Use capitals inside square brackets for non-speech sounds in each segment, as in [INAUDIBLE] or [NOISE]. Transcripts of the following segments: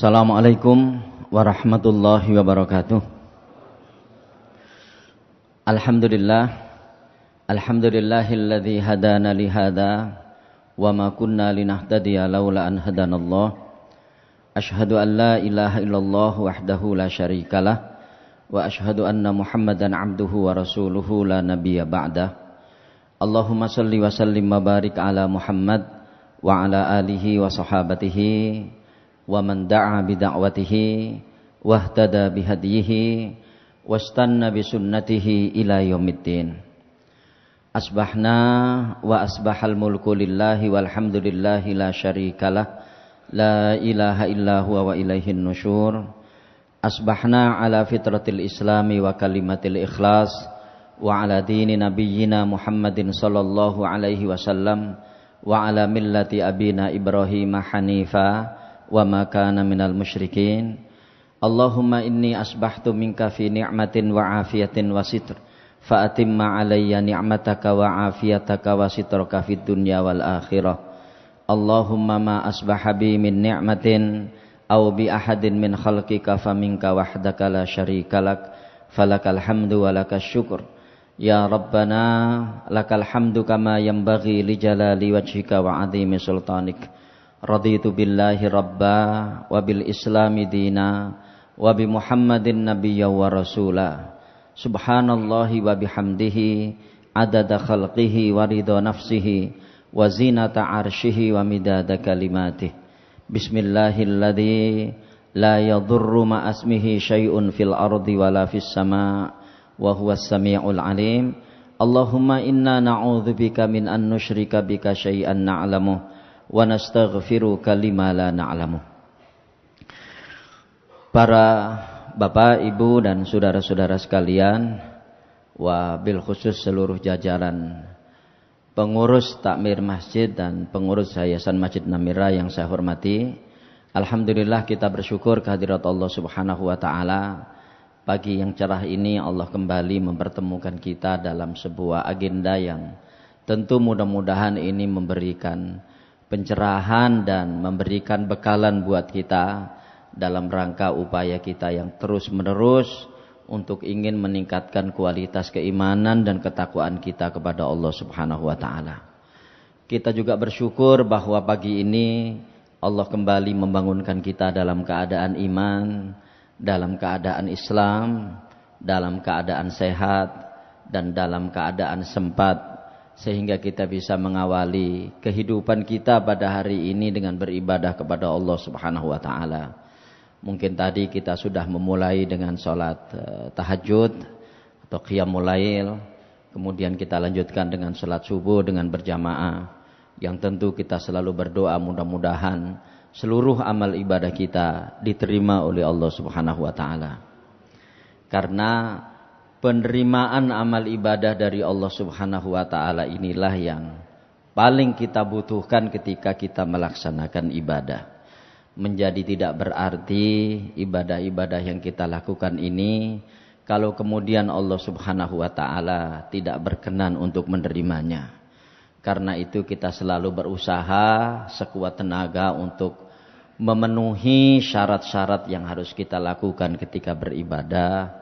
Assalamualaikum warahmatullahi wabarakatuh. Alhamdulillah Alhamdulillahilladzi hadana li hadza wa ma kunna linahtadiya laula an hadanallah. Ashhadu an la ilaha illallah wahdahu la syarikalah wa ashhadu anna Muhammadan abduhu wa rasuluhu la nabiyya ba'da. Allahumma salli wa sallim wa barik ala Muhammad wa ala alihi wa sahabatihi wa man da'a bi da'watihi wahtada bi asbahna wa asbahal mulku walhamdulillahi la syarikalah la ilaha illa wa ilaihin nusyur asbahna ala islami wa kalimatil ikhlas wa ala nabiyyina Muhammadin sallallahu alaihi wasallam wa abina hanifa wa ma kana minal musyrikin. Allahumma inni asbahtu minka fi ni'matin wa afiyatin wa sitr. Fa atimma alayya ni'mataka wa afiyataka wa sitraka fid dunya wal akhirah. Allahumma ma asbaha bi min ni'matin aw bi ahadin min khalqika fa minka wahdaka la syarikalak falakal hamdu wa lakas syukur. Ya Rabbana lakal hamdu kama yanbaghi li jalali wajhika wa azimi sultanik. Raditu billahi rabba wa bil islami dina wa Muhammadin nabiyya wa rasula. Subhanallahi wa bihamdihi adada khalqihi wa ridha nafsihi wa zinata arshihi wa midada kalimatih. Bismillahilladzi la yadurru ma asmihi syai'un fil ardi wala fis sama' wa huwas samiul alim. Allahumma inna na'udzubika min an nusyrika bika syai'an na'lamuh wa nastaghfiru kalima la na'lamu. Para Bapak, Ibu dan saudara-saudara sekalian, wa bil khusus seluruh jajaran pengurus takmir masjid dan pengurus Yayasan Masjid Namira yang saya hormati. Alhamdulillah kita bersyukur kehadirat Allah Subhanahu wa taala. Pagi yang cerah ini Allah kembali mempertemukan kita dalam sebuah agenda yang tentu mudah-mudahan ini memberikan pencerahan dan memberikan bekalan buat kita dalam rangka upaya kita yang terus-menerus untuk ingin meningkatkan kualitas keimanan dan ketakwaan kita kepada Allah Subhanahu wa taala. Kita juga bersyukur bahwa pagi ini Allah kembali membangunkan kita dalam keadaan iman, dalam keadaan Islam, dalam keadaan sehat dan dalam keadaan sempat sehingga kita bisa mengawali kehidupan kita pada hari ini dengan beribadah kepada Allah Subhanahu wa taala. Mungkin tadi kita sudah memulai dengan salat eh, tahajud atau qiyamul lail, kemudian kita lanjutkan dengan salat subuh dengan berjamaah. Yang tentu kita selalu berdoa mudah-mudahan seluruh amal ibadah kita diterima oleh Allah Subhanahu wa taala. Karena penerimaan amal ibadah dari Allah Subhanahu wa taala inilah yang paling kita butuhkan ketika kita melaksanakan ibadah. Menjadi tidak berarti ibadah-ibadah yang kita lakukan ini kalau kemudian Allah Subhanahu wa taala tidak berkenan untuk menerimanya. Karena itu kita selalu berusaha sekuat tenaga untuk memenuhi syarat-syarat yang harus kita lakukan ketika beribadah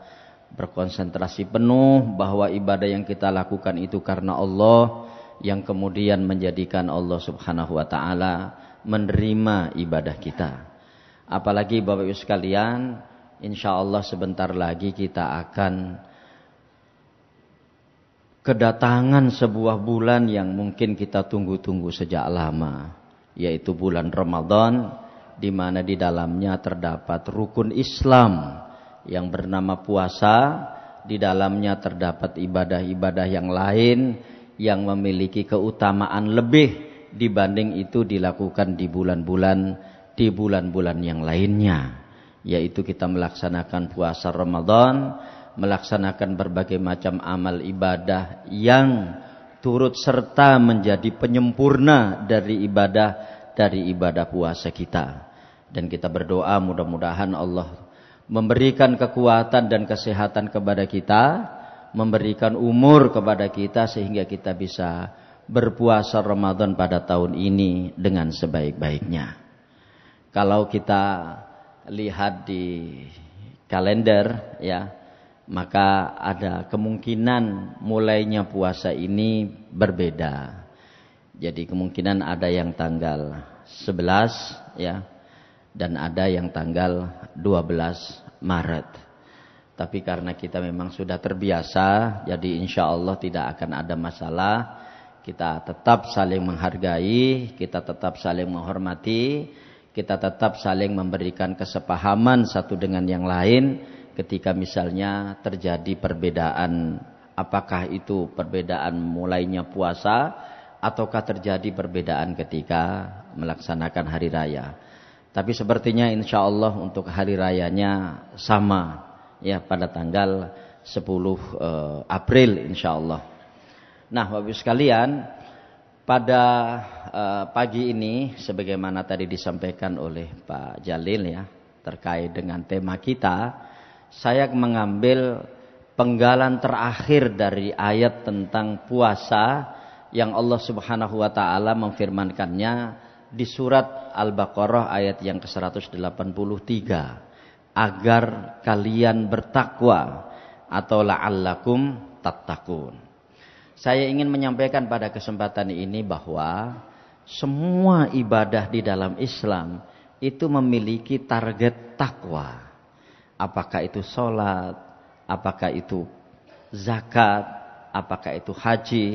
berkonsentrasi penuh bahwa ibadah yang kita lakukan itu karena Allah yang kemudian menjadikan Allah Subhanahu wa taala menerima ibadah kita. Apalagi Bapak Ibu sekalian, insya Allah sebentar lagi kita akan kedatangan sebuah bulan yang mungkin kita tunggu-tunggu sejak lama, yaitu bulan Ramadan di mana di dalamnya terdapat rukun Islam yang bernama puasa. Di dalamnya terdapat ibadah-ibadah yang lain yang memiliki keutamaan lebih dibanding itu dilakukan di bulan-bulan di bulan-bulan yang lainnya. Yaitu kita melaksanakan puasa Ramadan, melaksanakan berbagai macam amal ibadah yang turut serta menjadi penyempurna dari ibadah dari ibadah puasa kita. Dan kita berdoa mudah-mudahan Allah memberikan kekuatan dan kesehatan kepada kita, memberikan umur kepada kita sehingga kita bisa berpuasa Ramadan pada tahun ini dengan sebaik-baiknya. Kalau kita lihat di kalender ya, maka ada kemungkinan mulainya puasa ini berbeda. Jadi kemungkinan ada yang tanggal 11 ya, dan ada yang tanggal 12 Maret. Tapi karena kita memang sudah terbiasa, jadi insya Allah tidak akan ada masalah. Kita tetap saling menghargai, kita tetap saling menghormati, kita tetap saling memberikan kesepahaman satu dengan yang lain ketika misalnya terjadi perbedaan. Apakah itu perbedaan mulainya puasa ataukah terjadi perbedaan ketika melaksanakan hari raya? Tapi sepertinya insya Allah untuk hari rayanya sama ya pada tanggal 10 eh, April insya Allah. Nah bapak sekalian pada eh, pagi ini sebagaimana tadi disampaikan oleh Pak Jalil ya terkait dengan tema kita saya mengambil penggalan terakhir dari ayat tentang puasa yang Allah Subhanahu wa taala memfirmankannya di surat Al-Baqarah ayat yang ke-183 agar kalian bertakwa atau la'allakum tattaqun. Saya ingin menyampaikan pada kesempatan ini bahwa semua ibadah di dalam Islam itu memiliki target takwa. Apakah itu sholat, apakah itu zakat, apakah itu haji,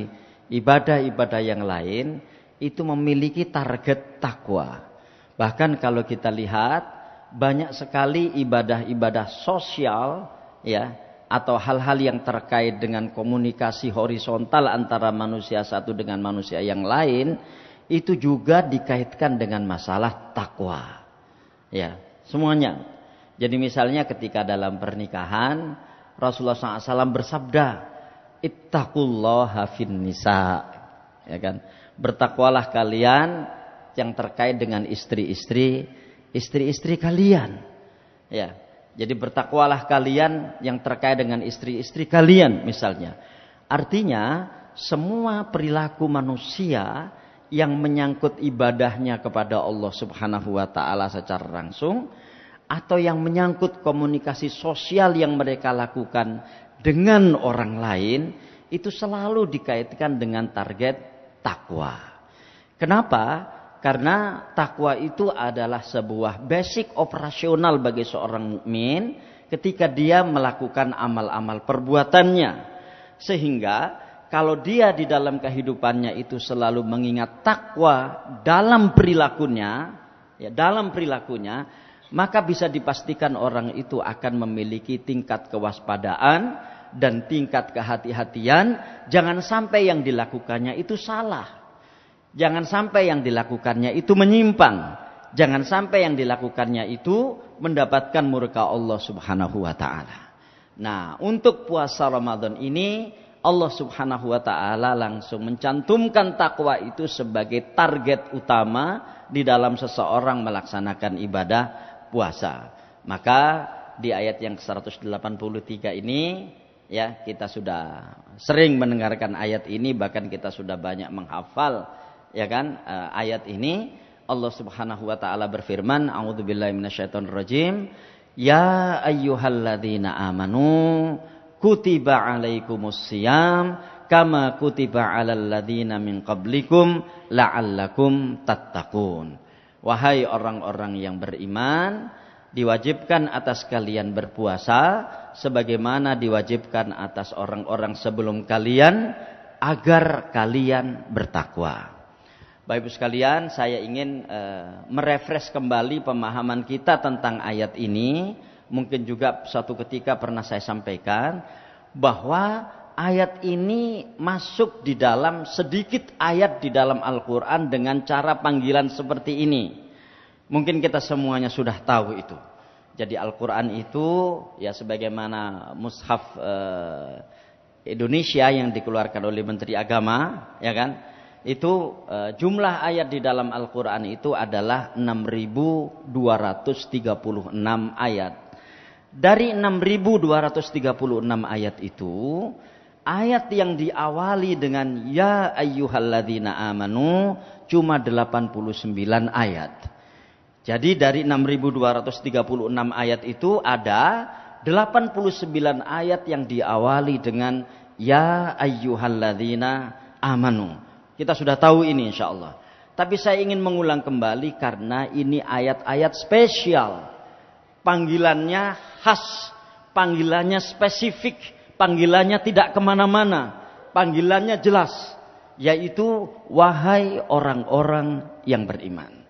ibadah-ibadah yang lain itu memiliki target takwa. Bahkan kalau kita lihat banyak sekali ibadah-ibadah sosial ya atau hal-hal yang terkait dengan komunikasi horizontal antara manusia satu dengan manusia yang lain itu juga dikaitkan dengan masalah takwa. Ya, semuanya. Jadi misalnya ketika dalam pernikahan Rasulullah SAW bersabda, "Ittaqullaha fin nisa." Ya kan? bertakwalah kalian yang terkait dengan istri-istri istri-istri kalian ya jadi bertakwalah kalian yang terkait dengan istri-istri kalian misalnya artinya semua perilaku manusia yang menyangkut ibadahnya kepada Allah Subhanahu wa taala secara langsung atau yang menyangkut komunikasi sosial yang mereka lakukan dengan orang lain itu selalu dikaitkan dengan target takwa. Kenapa? Karena takwa itu adalah sebuah basic operasional bagi seorang mukmin ketika dia melakukan amal-amal perbuatannya. Sehingga kalau dia di dalam kehidupannya itu selalu mengingat takwa dalam perilakunya, ya dalam perilakunya, maka bisa dipastikan orang itu akan memiliki tingkat kewaspadaan dan tingkat kehati-hatian, jangan sampai yang dilakukannya itu salah. Jangan sampai yang dilakukannya itu menyimpang. Jangan sampai yang dilakukannya itu mendapatkan murka Allah Subhanahu wa taala. Nah, untuk puasa Ramadan ini Allah Subhanahu wa taala langsung mencantumkan takwa itu sebagai target utama di dalam seseorang melaksanakan ibadah puasa. Maka di ayat yang 183 ini ya kita sudah sering mendengarkan ayat ini bahkan kita sudah banyak menghafal ya kan eh, ayat ini Allah Subhanahu wa taala berfirman a'udzubillahi minasyaitonirrajim ya ayyuhalladzina amanu kutiba alaikumus siyam kama kutiba alal ladzina min qablikum la'allakum tattaqun wahai orang-orang yang beriman diwajibkan atas kalian berpuasa sebagaimana diwajibkan atas orang-orang sebelum kalian agar kalian bertakwa. Baik Ibu sekalian, saya ingin e, merefresh kembali pemahaman kita tentang ayat ini. Mungkin juga suatu ketika pernah saya sampaikan bahwa ayat ini masuk di dalam sedikit ayat di dalam Al-Qur'an dengan cara panggilan seperti ini. Mungkin kita semuanya sudah tahu itu. Jadi Al-Qur'an itu ya sebagaimana mushaf eh, Indonesia yang dikeluarkan oleh Menteri Agama, ya kan? Itu eh, jumlah ayat di dalam Al-Qur'an itu adalah 6236 ayat. Dari 6236 ayat itu ayat yang diawali dengan ya ayyuhalladzina amanu cuma 89 ayat. Jadi dari 6236 ayat itu ada 89 ayat yang diawali dengan ya ayyuhalladzina amanu. Kita sudah tahu ini insya Allah. Tapi saya ingin mengulang kembali karena ini ayat-ayat spesial. Panggilannya khas, panggilannya spesifik, panggilannya tidak kemana-mana, panggilannya jelas. Yaitu wahai orang-orang yang beriman.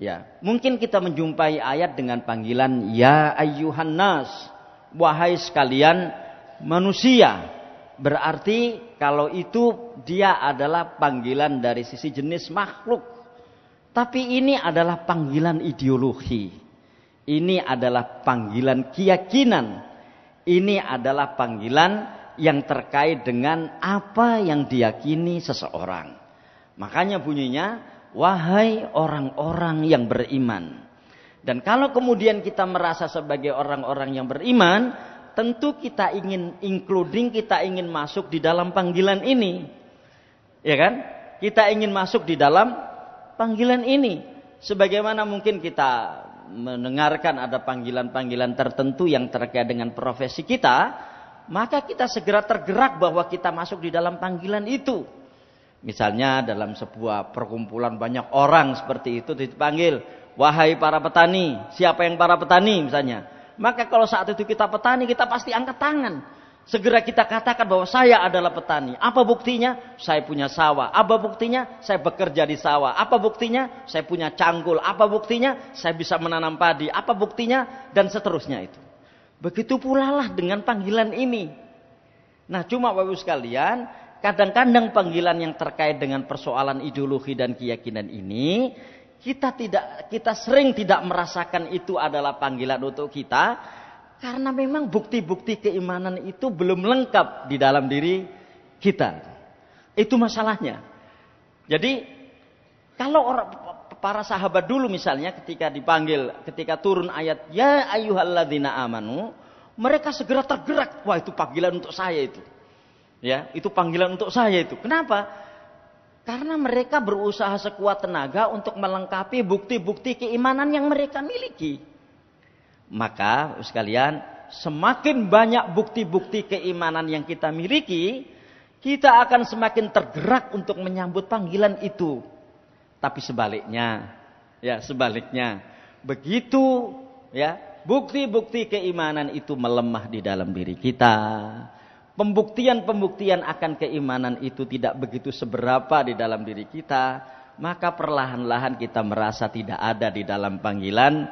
Ya, mungkin kita menjumpai ayat dengan panggilan ya ayyuhan nas, wahai sekalian manusia. Berarti kalau itu dia adalah panggilan dari sisi jenis makhluk. Tapi ini adalah panggilan ideologi. Ini adalah panggilan keyakinan. Ini adalah panggilan yang terkait dengan apa yang diyakini seseorang. Makanya bunyinya wahai orang-orang yang beriman. Dan kalau kemudian kita merasa sebagai orang-orang yang beriman, tentu kita ingin including, kita ingin masuk di dalam panggilan ini. Ya kan? Kita ingin masuk di dalam panggilan ini. Sebagaimana mungkin kita mendengarkan ada panggilan-panggilan tertentu yang terkait dengan profesi kita, maka kita segera tergerak bahwa kita masuk di dalam panggilan itu. Misalnya dalam sebuah perkumpulan banyak orang seperti itu dipanggil, wahai para petani, siapa yang para petani misalnya. Maka kalau saat itu kita petani, kita pasti angkat tangan. Segera kita katakan bahwa saya adalah petani. Apa buktinya? Saya punya sawah. Apa buktinya? Saya bekerja di sawah. Apa buktinya? Saya punya cangkul. Apa buktinya? Saya bisa menanam padi. Apa buktinya? Dan seterusnya itu. Begitu pula lah dengan panggilan ini. Nah cuma bapak sekalian, Kadang-kadang panggilan yang terkait dengan persoalan ideologi dan keyakinan ini kita tidak kita sering tidak merasakan itu adalah panggilan untuk kita karena memang bukti-bukti keimanan itu belum lengkap di dalam diri kita. Itu masalahnya. Jadi kalau orang para sahabat dulu misalnya ketika dipanggil ketika turun ayat ya ayyuhalladzina amanu mereka segera tergerak wah itu panggilan untuk saya itu Ya, itu panggilan untuk saya itu. Kenapa? Karena mereka berusaha sekuat tenaga untuk melengkapi bukti-bukti keimanan yang mereka miliki. Maka, sekalian, semakin banyak bukti-bukti keimanan yang kita miliki, kita akan semakin tergerak untuk menyambut panggilan itu. Tapi sebaliknya, ya sebaliknya, begitu ya bukti-bukti keimanan itu melemah di dalam diri kita, pembuktian-pembuktian akan keimanan itu tidak begitu seberapa di dalam diri kita, maka perlahan-lahan kita merasa tidak ada di dalam panggilan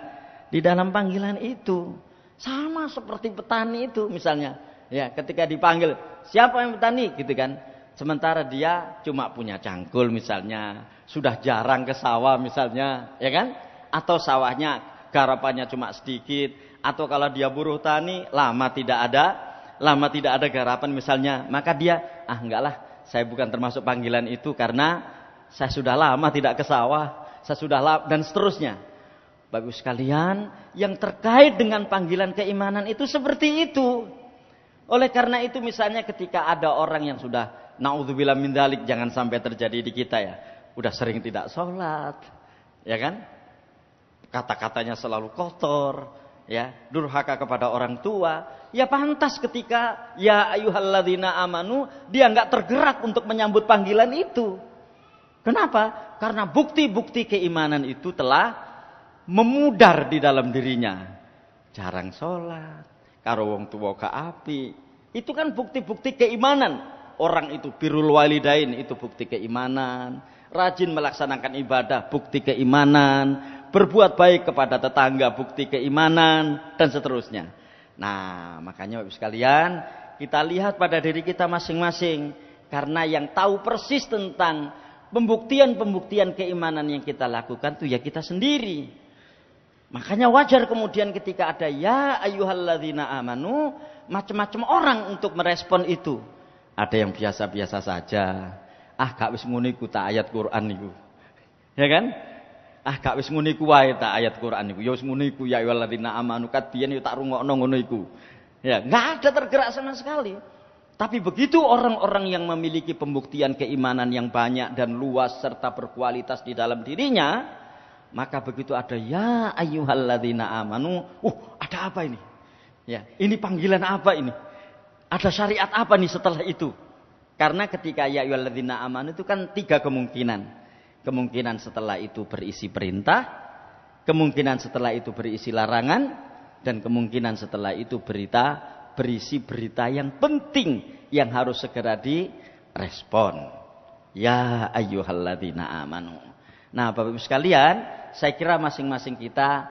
di dalam panggilan itu. Sama seperti petani itu misalnya. Ya, ketika dipanggil, siapa yang petani gitu kan? Sementara dia cuma punya cangkul misalnya, sudah jarang ke sawah misalnya, ya kan? Atau sawahnya garapannya cuma sedikit, atau kalau dia buruh tani lama tidak ada lama tidak ada garapan misalnya, maka dia ah lah saya bukan termasuk panggilan itu karena saya sudah lama tidak ke sawah, saya sudah lama, dan seterusnya. bagus sekalian, yang terkait dengan panggilan keimanan itu seperti itu. Oleh karena itu misalnya ketika ada orang yang sudah naudzubillah min dalik jangan sampai terjadi di kita ya. Udah sering tidak sholat, ya kan? Kata-katanya selalu kotor, ya durhaka kepada orang tua ya pantas ketika ya ayuhalladzina amanu dia nggak tergerak untuk menyambut panggilan itu kenapa karena bukti-bukti keimanan itu telah memudar di dalam dirinya jarang sholat karo wong tua ke api itu kan bukti-bukti keimanan orang itu birul walidain itu bukti keimanan rajin melaksanakan ibadah bukti keimanan berbuat baik kepada tetangga, bukti keimanan dan seterusnya. Nah, makanya Bapak sekalian, kita lihat pada diri kita masing-masing karena yang tahu persis tentang pembuktian-pembuktian keimanan yang kita lakukan itu ya kita sendiri. Makanya wajar kemudian ketika ada ya ayuhalladzina amanu macam-macam orang untuk merespon itu. Ada yang biasa-biasa saja. Ah kak wis ngene ayat Quran itu [LAUGHS] Ya kan? ah gak wis ngene iku wae ta ayat Quran niku ya wis ngene iku ya ayyuhalladzina amanu kat biyen tak rungokno ngono iku ya nggak ada tergerak sama sekali tapi begitu orang-orang yang memiliki pembuktian keimanan yang banyak dan luas serta berkualitas di dalam dirinya, maka begitu ada ya ayyuhalladzina amanu, uh ada apa ini? Ya, ini panggilan apa ini? Ada syariat apa nih setelah itu? Karena ketika ya ayyuhalladzina amanu itu kan tiga kemungkinan. Kemungkinan setelah itu berisi perintah, kemungkinan setelah itu berisi larangan, dan kemungkinan setelah itu berita berisi berita yang penting yang harus segera direspon. Ya ayyuhalladzina amanu. Nah, Bapak Ibu sekalian, saya kira masing-masing kita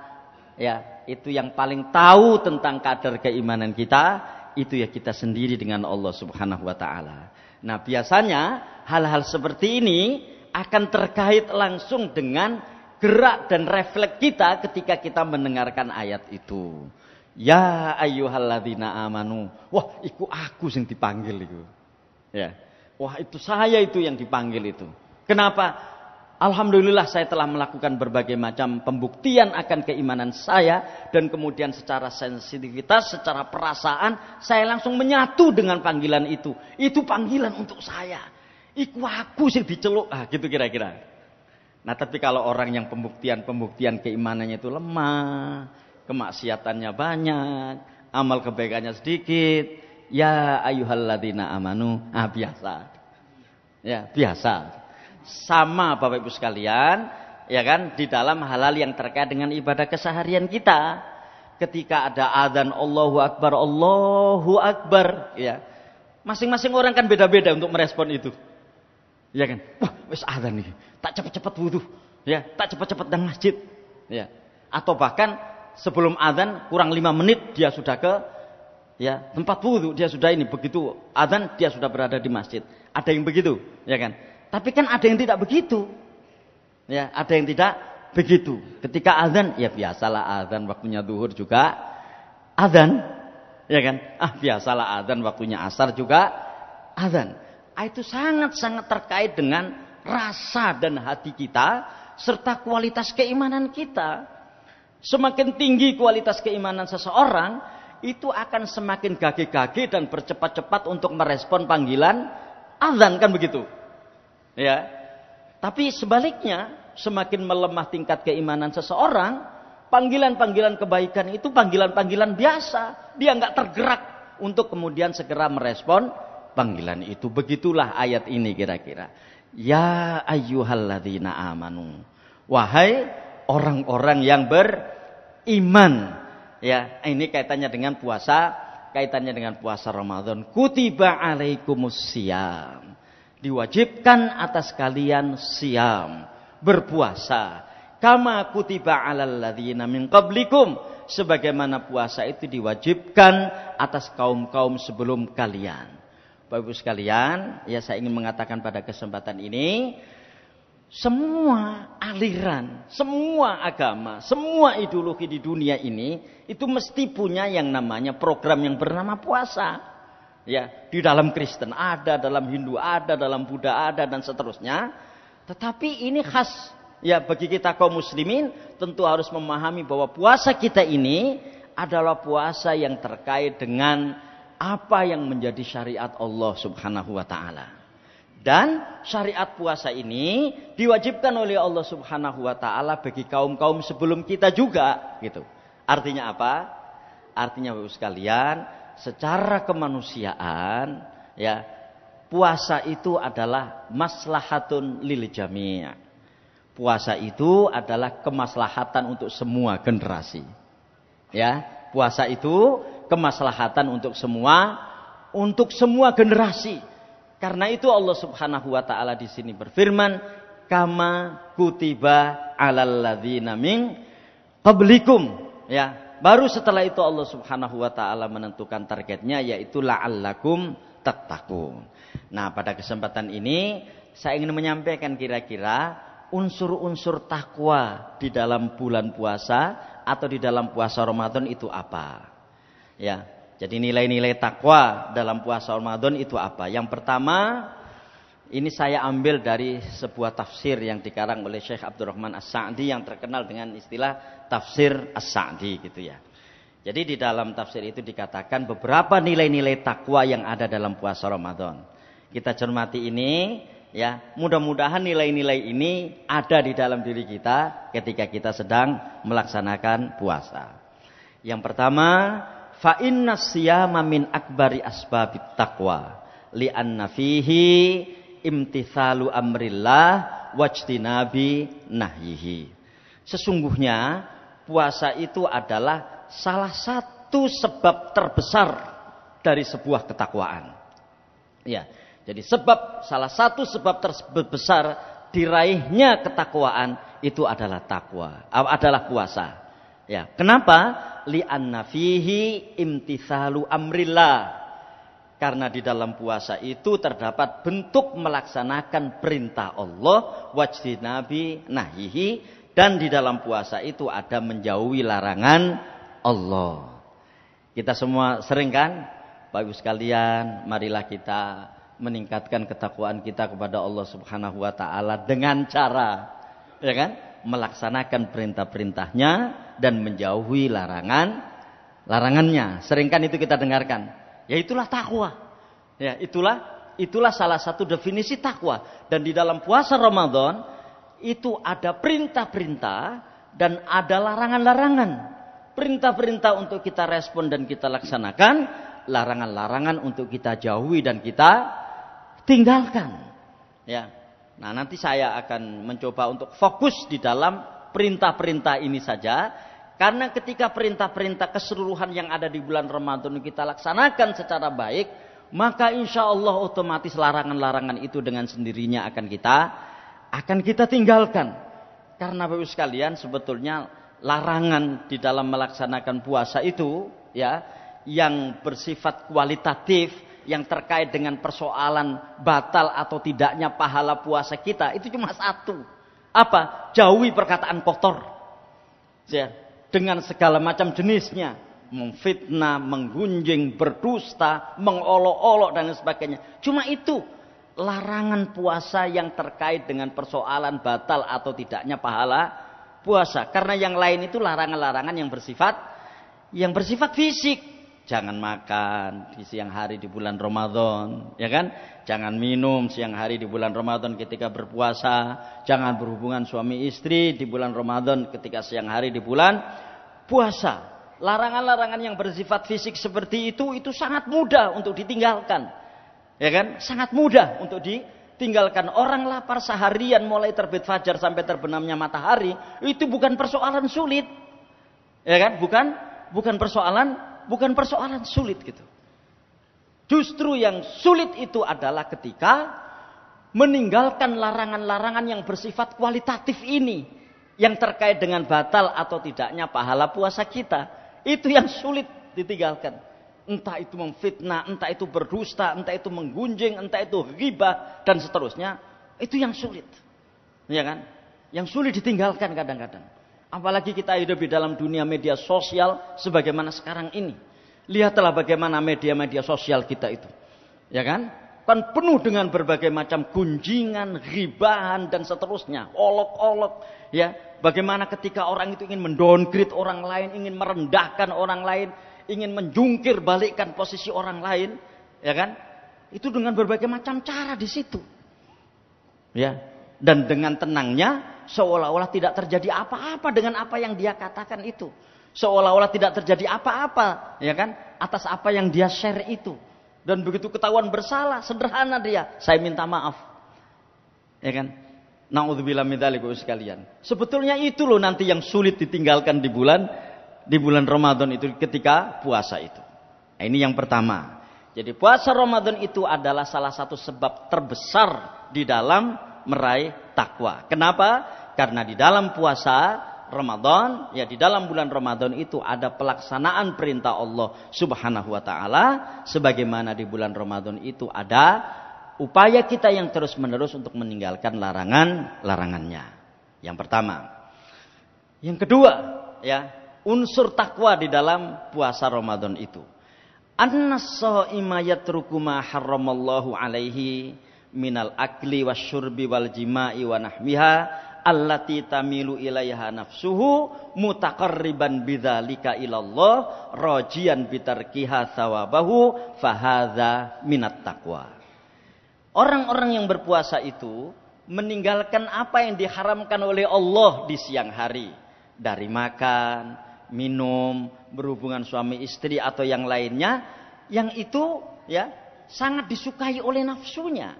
ya itu yang paling tahu tentang kadar keimanan kita itu ya kita sendiri dengan Allah Subhanahu wa taala. Nah, biasanya hal-hal seperti ini akan terkait langsung dengan gerak dan refleks kita ketika kita mendengarkan ayat itu. Ya ayyuhalladzina amanu. Wah, itu aku yang dipanggil itu. Ya. Wah, itu saya itu yang dipanggil itu. Kenapa? Alhamdulillah saya telah melakukan berbagai macam pembuktian akan keimanan saya dan kemudian secara sensitivitas, secara perasaan saya langsung menyatu dengan panggilan itu. Itu panggilan untuk saya. Iku aku sih diceluk, ah gitu kira-kira. Nah tapi kalau orang yang pembuktian-pembuktian keimanannya itu lemah, kemaksiatannya banyak, amal kebaikannya sedikit, ya ayuhalladina amanu, ah biasa. Ya, biasa. Sama Bapak Ibu sekalian, ya kan, di dalam halal yang terkait dengan ibadah keseharian kita. Ketika ada adzan Allahu Akbar, Allahu Akbar, ya. Masing-masing orang kan beda-beda untuk merespon itu. Ya kan? Wah, wis azan nih. Tak cepat-cepat wudhu. Ya, tak cepat-cepat dan masjid. Ya. Atau bahkan sebelum azan kurang lima menit dia sudah ke ya tempat wudhu dia sudah ini begitu azan dia sudah berada di masjid ada yang begitu ya kan tapi kan ada yang tidak begitu ya ada yang tidak begitu ketika azan ya biasalah azan waktunya duhur juga azan ya kan ah biasalah azan waktunya asar juga azan Ah, itu sangat-sangat terkait dengan rasa dan hati kita serta kualitas keimanan kita. Semakin tinggi kualitas keimanan seseorang, itu akan semakin gage-gage dan bercepat-cepat untuk merespon panggilan azan kan begitu. Ya. Tapi sebaliknya, semakin melemah tingkat keimanan seseorang, panggilan-panggilan kebaikan itu panggilan-panggilan biasa. Dia nggak tergerak untuk kemudian segera merespon panggilan itu. Begitulah ayat ini kira-kira. Ya ayyuhalladzina amanu. Wahai orang-orang yang beriman. Ya, ini kaitannya dengan puasa, kaitannya dengan puasa Ramadan. Kutiba alaikumus siam. Diwajibkan atas kalian siam, berpuasa. Kama kutiba alal ladzina min qablikum sebagaimana puasa itu diwajibkan atas kaum-kaum sebelum kalian. Bapak Ibu sekalian, ya saya ingin mengatakan pada kesempatan ini semua aliran, semua agama, semua ideologi di dunia ini itu mesti punya yang namanya program yang bernama puasa. Ya, di dalam Kristen ada, dalam Hindu ada, dalam Buddha ada dan seterusnya. Tetapi ini khas ya bagi kita kaum muslimin tentu harus memahami bahwa puasa kita ini adalah puasa yang terkait dengan apa yang menjadi syariat Allah Subhanahu wa taala. Dan syariat puasa ini diwajibkan oleh Allah Subhanahu wa taala bagi kaum-kaum sebelum kita juga gitu. Artinya apa? Artinya Bapak sekalian, secara kemanusiaan ya, puasa itu adalah maslahatun lil jami'. Puasa itu adalah kemaslahatan untuk semua generasi. Ya, puasa itu kemaslahatan untuk semua, untuk semua generasi. Karena itu Allah Subhanahu wa taala di sini berfirman, kama kutiba alal ladzina min qablikum ya baru setelah itu Allah Subhanahu wa taala menentukan targetnya yaitu la'allakum tattaqun nah pada kesempatan ini saya ingin menyampaikan kira-kira unsur-unsur takwa di dalam bulan puasa atau di dalam puasa Ramadan itu apa Ya. Jadi nilai-nilai takwa dalam puasa Ramadan itu apa? Yang pertama, ini saya ambil dari sebuah tafsir yang dikarang oleh Syekh Abdurrahman As-Sa'di yang terkenal dengan istilah tafsir As-Sa'di gitu ya. Jadi di dalam tafsir itu dikatakan beberapa nilai-nilai takwa yang ada dalam puasa Ramadan. Kita cermati ini ya. Mudah-mudahan nilai-nilai ini ada di dalam diri kita ketika kita sedang melaksanakan puasa. Yang pertama, Fa inna siyama min akbari asbabit taqwa anna fihi imtithalu amrillah wajtinabi nahyihi. Sesungguhnya puasa itu adalah salah satu sebab terbesar dari sebuah ketakwaan. Ya, jadi sebab salah satu sebab terbesar diraihnya ketakwaan itu adalah takwa, adalah puasa. Ya, kenapa? Li annafihi imtisalu amrillah. Karena di dalam puasa itu terdapat bentuk melaksanakan perintah Allah, wajdi nabi, nahihi, dan di dalam puasa itu ada menjauhi larangan Allah. Kita semua sering kan, Bapak sekalian, marilah kita meningkatkan ketakwaan kita kepada Allah Subhanahu wa taala dengan cara ya kan? melaksanakan perintah-perintahnya dan menjauhi larangan larangannya. Seringkan itu kita dengarkan. Ya itulah takwa. Ya, itulah itulah salah satu definisi takwa. Dan di dalam puasa Ramadan itu ada perintah-perintah dan ada larangan-larangan. Perintah-perintah untuk kita respon dan kita laksanakan, larangan-larangan untuk kita jauhi dan kita tinggalkan. Ya. Nah, nanti saya akan mencoba untuk fokus di dalam perintah-perintah ini saja. Karena ketika perintah-perintah keseluruhan yang ada di bulan Ramadan kita laksanakan secara baik, maka insya Allah otomatis larangan-larangan itu dengan sendirinya akan kita akan kita tinggalkan. Karena Bapak ibu sekalian sebetulnya larangan di dalam melaksanakan puasa itu ya yang bersifat kualitatif yang terkait dengan persoalan batal atau tidaknya pahala puasa kita itu cuma satu. Apa? Jauhi perkataan kotor. Ya, dengan segala macam jenisnya, memfitnah, menggunjing, berdusta, mengolok-olok dan sebagainya. Cuma itu larangan puasa yang terkait dengan persoalan batal atau tidaknya pahala puasa. Karena yang lain itu larangan-larangan yang bersifat yang bersifat fisik jangan makan di siang hari di bulan Ramadan, ya kan? Jangan minum siang hari di bulan Ramadan ketika berpuasa, jangan berhubungan suami istri di bulan Ramadan ketika siang hari di bulan puasa. Larangan-larangan yang bersifat fisik seperti itu itu sangat mudah untuk ditinggalkan. Ya kan? Sangat mudah untuk ditinggalkan. Orang lapar seharian mulai terbit fajar sampai terbenamnya matahari itu bukan persoalan sulit. Ya kan? Bukan bukan persoalan bukan persoalan sulit gitu. Justru yang sulit itu adalah ketika meninggalkan larangan-larangan yang bersifat kualitatif ini yang terkait dengan batal atau tidaknya pahala puasa kita. Itu yang sulit ditinggalkan. Entah itu memfitnah, entah itu berdusta, entah itu menggunjing, entah itu riba dan seterusnya. Itu yang sulit. Ya kan? Yang sulit ditinggalkan kadang-kadang. Apalagi kita hidup di dalam dunia media sosial sebagaimana sekarang ini. Lihatlah bagaimana media-media sosial kita itu. Ya kan? Kan penuh dengan berbagai macam gunjingan, ribahan dan seterusnya, olok-olok, ya. Bagaimana ketika orang itu ingin mendowngrade orang lain, ingin merendahkan orang lain, ingin menjungkir balikkan posisi orang lain, ya kan? Itu dengan berbagai macam cara di situ. Ya. Dan dengan tenangnya seolah-olah tidak terjadi apa-apa dengan apa yang dia katakan itu. Seolah-olah tidak terjadi apa-apa, ya kan? Atas apa yang dia share itu. Dan begitu ketahuan bersalah, sederhana dia, saya minta maaf. Ya kan? Nauzubillah min dzalik sekalian. Sebetulnya itu loh nanti yang sulit ditinggalkan di bulan di bulan Ramadan itu ketika puasa itu. Nah, ini yang pertama. Jadi puasa Ramadan itu adalah salah satu sebab terbesar di dalam meraih takwa. Kenapa? Karena di dalam puasa Ramadan, ya di dalam bulan Ramadan itu ada pelaksanaan perintah Allah Subhanahu wa taala sebagaimana di bulan Ramadan itu ada upaya kita yang terus-menerus untuk meninggalkan larangan-larangannya. Yang pertama. Yang kedua, ya, unsur takwa di dalam puasa Ramadan itu. An-nasa'ima yatruku ma alaihi minal akli wasyurbi wal jima'i wa nahmiha allati tamilu ilaiha nafsuhu mutaqarriban bidzalika ilallah rajian bitarkiha sawabahu fahadza minat taqwa. Orang-orang yang berpuasa itu meninggalkan apa yang diharamkan oleh Allah di siang hari dari makan, minum, berhubungan suami istri atau yang lainnya yang itu ya sangat disukai oleh nafsunya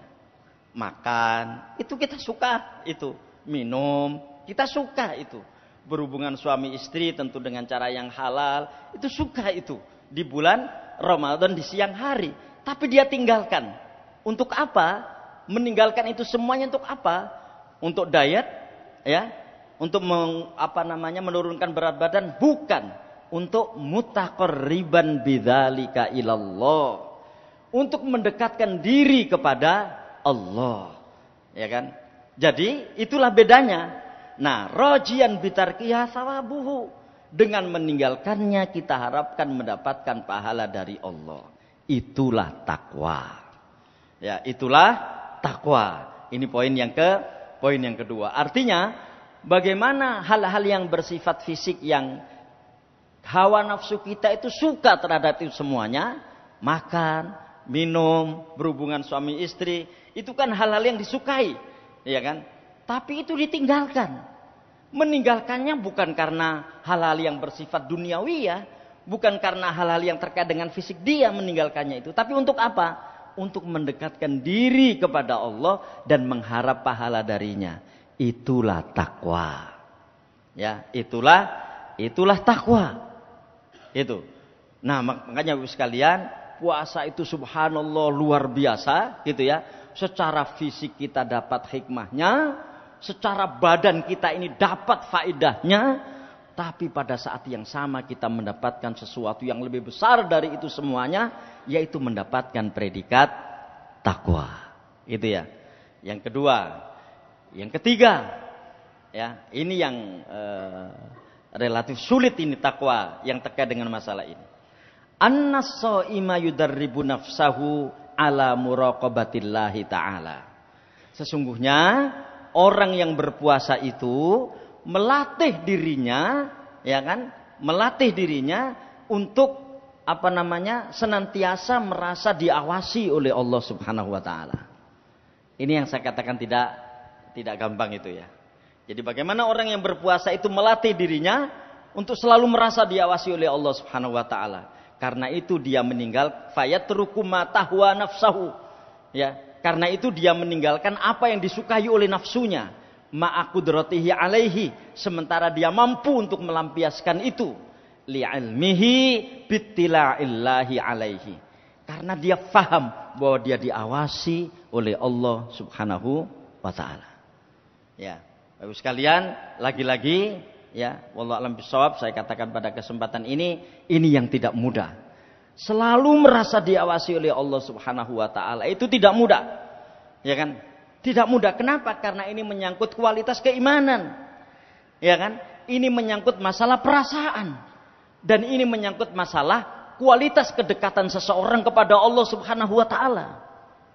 makan, itu kita suka itu, minum, kita suka itu. Berhubungan suami istri tentu dengan cara yang halal, itu suka itu. Di bulan Ramadan di siang hari, tapi dia tinggalkan. Untuk apa? Meninggalkan itu semuanya untuk apa? Untuk diet, ya, untuk meng, apa namanya menurunkan berat badan, bukan untuk mutaqarriban bidzalika ilallah. Untuk mendekatkan diri kepada Allah. Ya kan? Jadi itulah bedanya. Nah, rojian bitarkiyah sawabuhu. Dengan meninggalkannya kita harapkan mendapatkan pahala dari Allah. Itulah takwa. Ya, itulah takwa. Ini poin yang ke poin yang kedua. Artinya, bagaimana hal-hal yang bersifat fisik yang hawa nafsu kita itu suka terhadap itu semuanya, makan, minum, berhubungan suami istri, itu kan hal-hal yang disukai, ya kan? Tapi itu ditinggalkan. Meninggalkannya bukan karena hal-hal yang bersifat duniawi ya, bukan karena hal-hal yang terkait dengan fisik dia meninggalkannya itu, tapi untuk apa? Untuk mendekatkan diri kepada Allah dan mengharap pahala darinya. Itulah takwa. Ya, itulah itulah takwa. Itu. Nah, makanya sekalian, puasa itu subhanallah luar biasa gitu ya secara fisik kita dapat hikmahnya, secara badan kita ini dapat faidahnya, tapi pada saat yang sama kita mendapatkan sesuatu yang lebih besar dari itu semuanya, yaitu mendapatkan predikat takwa. Itu ya. Yang kedua, yang ketiga, ya ini yang eh, relatif sulit ini takwa yang terkait dengan masalah ini. An-nasaima yudarribu nafsahu ala muraqabatillahi ta'ala. Sesungguhnya orang yang berpuasa itu melatih dirinya ya kan melatih dirinya untuk apa namanya senantiasa merasa diawasi oleh Allah Subhanahu wa taala. Ini yang saya katakan tidak tidak gampang itu ya. Jadi bagaimana orang yang berpuasa itu melatih dirinya untuk selalu merasa diawasi oleh Allah Subhanahu wa taala. Karena itu dia meninggal fayatruku ma tahwa nafsahu. Ya, karena itu dia meninggalkan apa yang disukai oleh nafsunya. Ma'akudratihi alaihi. Sementara dia mampu untuk melampiaskan itu. Li'ilmihi bittila'illahi alaihi. Karena dia faham bahwa dia diawasi oleh Allah subhanahu wa ta'ala. Ya, bagus sekalian, lagi-lagi ya wallah alam bisawab saya katakan pada kesempatan ini ini yang tidak mudah selalu merasa diawasi oleh Allah Subhanahu wa taala itu tidak mudah ya kan tidak mudah kenapa karena ini menyangkut kualitas keimanan ya kan ini menyangkut masalah perasaan dan ini menyangkut masalah kualitas kedekatan seseorang kepada Allah Subhanahu wa taala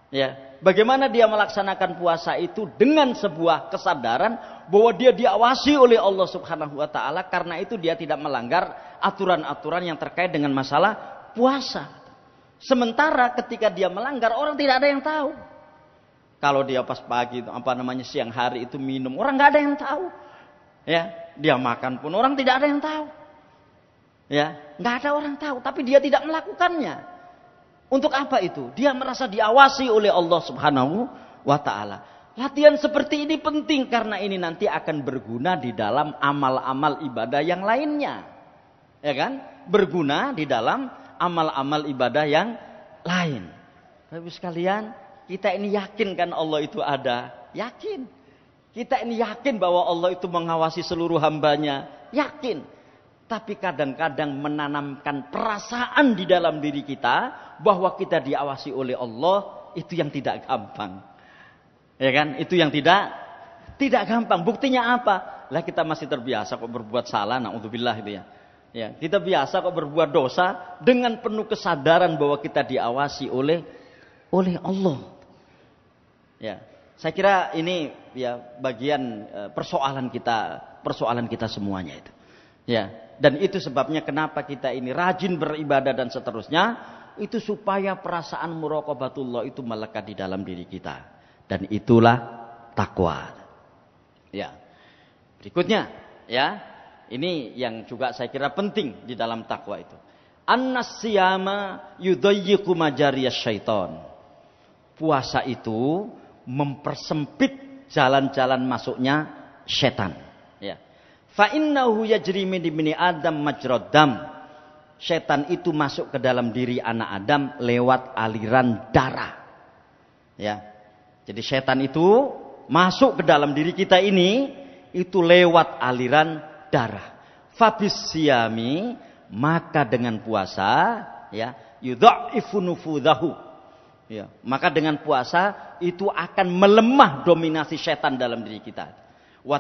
ya Bagaimana dia melaksanakan puasa itu dengan sebuah kesadaran bahwa dia diawasi oleh Allah Subhanahu wa taala karena itu dia tidak melanggar aturan-aturan yang terkait dengan masalah puasa. Sementara ketika dia melanggar orang tidak ada yang tahu. Kalau dia pas pagi apa namanya siang hari itu minum, orang nggak ada yang tahu. Ya, dia makan pun orang tidak ada yang tahu. Ya, nggak ada orang tahu, tapi dia tidak melakukannya. Untuk apa itu? Dia merasa diawasi oleh Allah Subhanahu wa taala. Latihan seperti ini penting karena ini nanti akan berguna di dalam amal-amal ibadah yang lainnya. Ya kan? Berguna di dalam amal-amal ibadah yang lain. Tapi sekalian, kita ini yakin kan Allah itu ada? Yakin. Kita ini yakin bahwa Allah itu mengawasi seluruh hambanya. Yakin. Tapi kadang-kadang menanamkan perasaan di dalam diri kita bahwa kita diawasi oleh Allah itu yang tidak gampang. Ya kan? Itu yang tidak tidak gampang. Buktinya apa? Lah kita masih terbiasa kok berbuat salah, naudzubillah itu ya. Ya, kita biasa kok berbuat dosa dengan penuh kesadaran bahwa kita diawasi oleh oleh Allah. Ya, saya kira ini ya bagian eh, persoalan kita, persoalan kita semuanya itu. Ya, dan itu sebabnya kenapa kita ini rajin beribadah dan seterusnya. Itu supaya perasaan muraqabatullah itu melekat di dalam diri kita. Dan itulah takwa. Ya. Berikutnya, ya. Ini yang juga saya kira penting di dalam takwa itu. An-nasiyama yudayyiqu majariyas syaitan. Puasa itu mempersempit jalan-jalan masuknya setan. Fa innahu yajri min ibni Adam majradam. Setan itu masuk ke dalam diri anak Adam lewat aliran darah. Ya. Jadi setan itu masuk ke dalam diri kita ini itu lewat aliran darah. Fabis siami maka dengan puasa ya yudha'ifu nufudahu. Ya, maka dengan puasa itu akan melemah dominasi setan dalam diri kita wa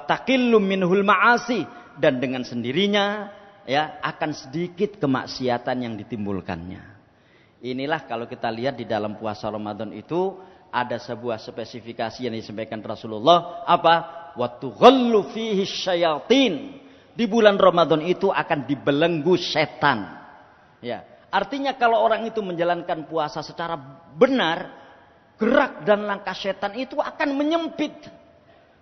minhul ma'asi dan dengan sendirinya ya akan sedikit kemaksiatan yang ditimbulkannya. Inilah kalau kita lihat di dalam puasa Ramadan itu ada sebuah spesifikasi yang disampaikan Rasulullah apa? Waktu ghallu fihi syayatin. Di bulan Ramadan itu akan dibelenggu setan. Ya. Artinya kalau orang itu menjalankan puasa secara benar, gerak dan langkah setan itu akan menyempit.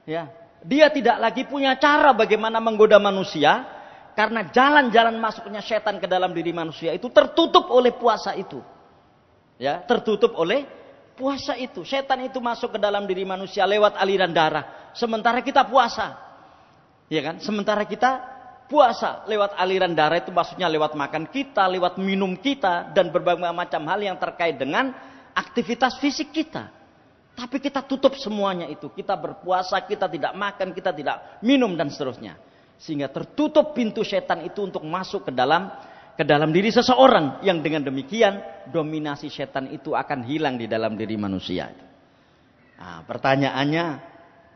Ya, dia tidak lagi punya cara bagaimana menggoda manusia karena jalan-jalan masuknya setan ke dalam diri manusia itu tertutup oleh puasa itu. Ya, tertutup oleh puasa itu. Setan itu masuk ke dalam diri manusia lewat aliran darah. Sementara kita puasa. Ya kan? Sementara kita puasa lewat aliran darah itu maksudnya lewat makan kita, lewat minum kita dan berbagai macam hal yang terkait dengan aktivitas fisik kita. Tapi kita tutup semuanya itu. Kita berpuasa, kita tidak makan, kita tidak minum dan seterusnya. Sehingga tertutup pintu setan itu untuk masuk ke dalam ke dalam diri seseorang yang dengan demikian dominasi setan itu akan hilang di dalam diri manusia. Nah, pertanyaannya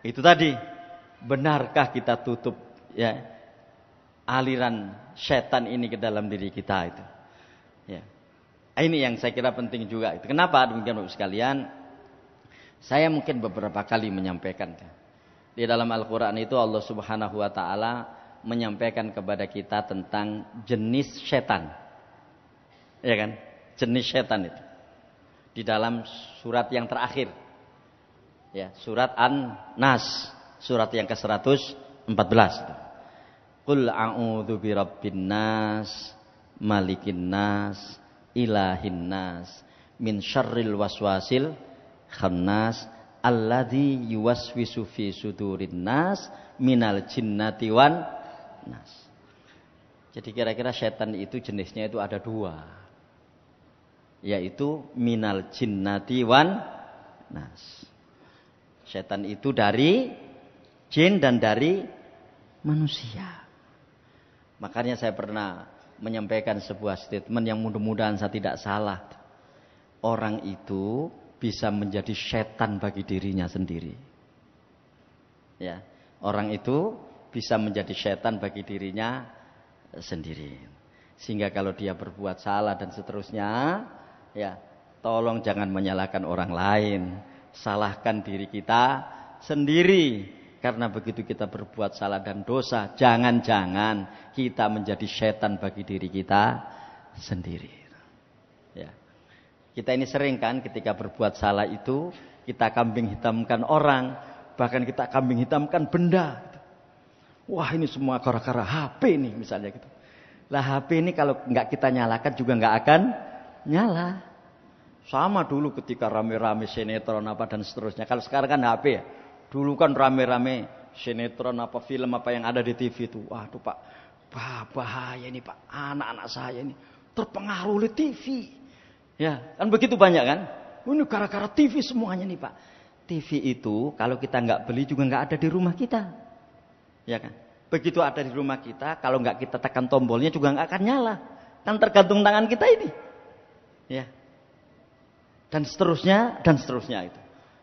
itu tadi, benarkah kita tutup ya aliran setan ini ke dalam diri kita itu? Ya. Ini yang saya kira penting juga Kenapa demikian Bapak sekalian? Saya mungkin beberapa kali menyampaikan. Kan. Di dalam Al-Quran itu Allah subhanahu wa ta'ala menyampaikan kepada kita tentang jenis setan. Ya kan? Jenis setan itu. Di dalam surat yang terakhir. Ya, surat An-Nas, surat yang ke-114. Qul a'udzu birabbin nas, malikin nas, ilahin nas, min syarril waswasil khannas alladzi yuwaswisu fi sudurin nas minal jinnati wan nas. Jadi kira-kira setan itu jenisnya itu ada dua. Yaitu minal jinnati wan nas. Setan itu dari jin dan dari manusia. Makanya saya pernah menyampaikan sebuah statement yang mudah-mudahan saya tidak salah. Orang itu bisa menjadi setan bagi dirinya sendiri. Ya, orang itu bisa menjadi setan bagi dirinya sendiri. Sehingga kalau dia berbuat salah dan seterusnya, ya, tolong jangan menyalahkan orang lain. Salahkan diri kita sendiri. Karena begitu kita berbuat salah dan dosa, jangan-jangan kita menjadi setan bagi diri kita sendiri. Kita ini sering kan ketika berbuat salah itu kita kambing hitamkan orang, bahkan kita kambing hitamkan benda. Gitu. Wah ini semua gara-gara HP nih misalnya gitu. Lah HP ini kalau nggak kita nyalakan juga nggak akan nyala. Sama dulu ketika rame-rame sinetron apa dan seterusnya. Kalau sekarang kan HP ya. Dulu kan rame-rame sinetron apa film apa yang ada di TV itu. Waduh Pak, bahaya ini Pak. Anak-anak saya ini terpengaruh oleh TV Ya, kan begitu banyak kan? Ini gara-gara TV semuanya nih Pak. TV itu kalau kita nggak beli juga nggak ada di rumah kita. Ya kan? Begitu ada di rumah kita, kalau nggak kita tekan tombolnya juga nggak akan nyala. Kan tergantung tangan kita ini. Ya. Dan seterusnya, dan seterusnya itu.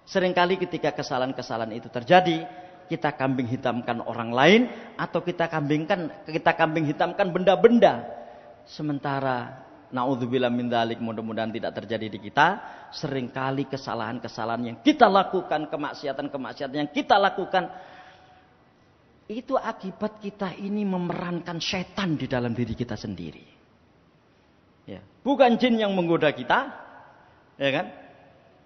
Seringkali ketika kesalahan-kesalahan itu terjadi, kita kambing hitamkan orang lain atau kita kambingkan kita kambing hitamkan benda-benda. Sementara Naudzubillah min dalik mudah-mudahan tidak terjadi di kita. Seringkali kesalahan-kesalahan yang kita lakukan, kemaksiatan-kemaksiatan yang kita lakukan itu akibat kita ini memerankan setan di dalam diri kita sendiri. Ya, bukan jin yang menggoda kita, ya kan?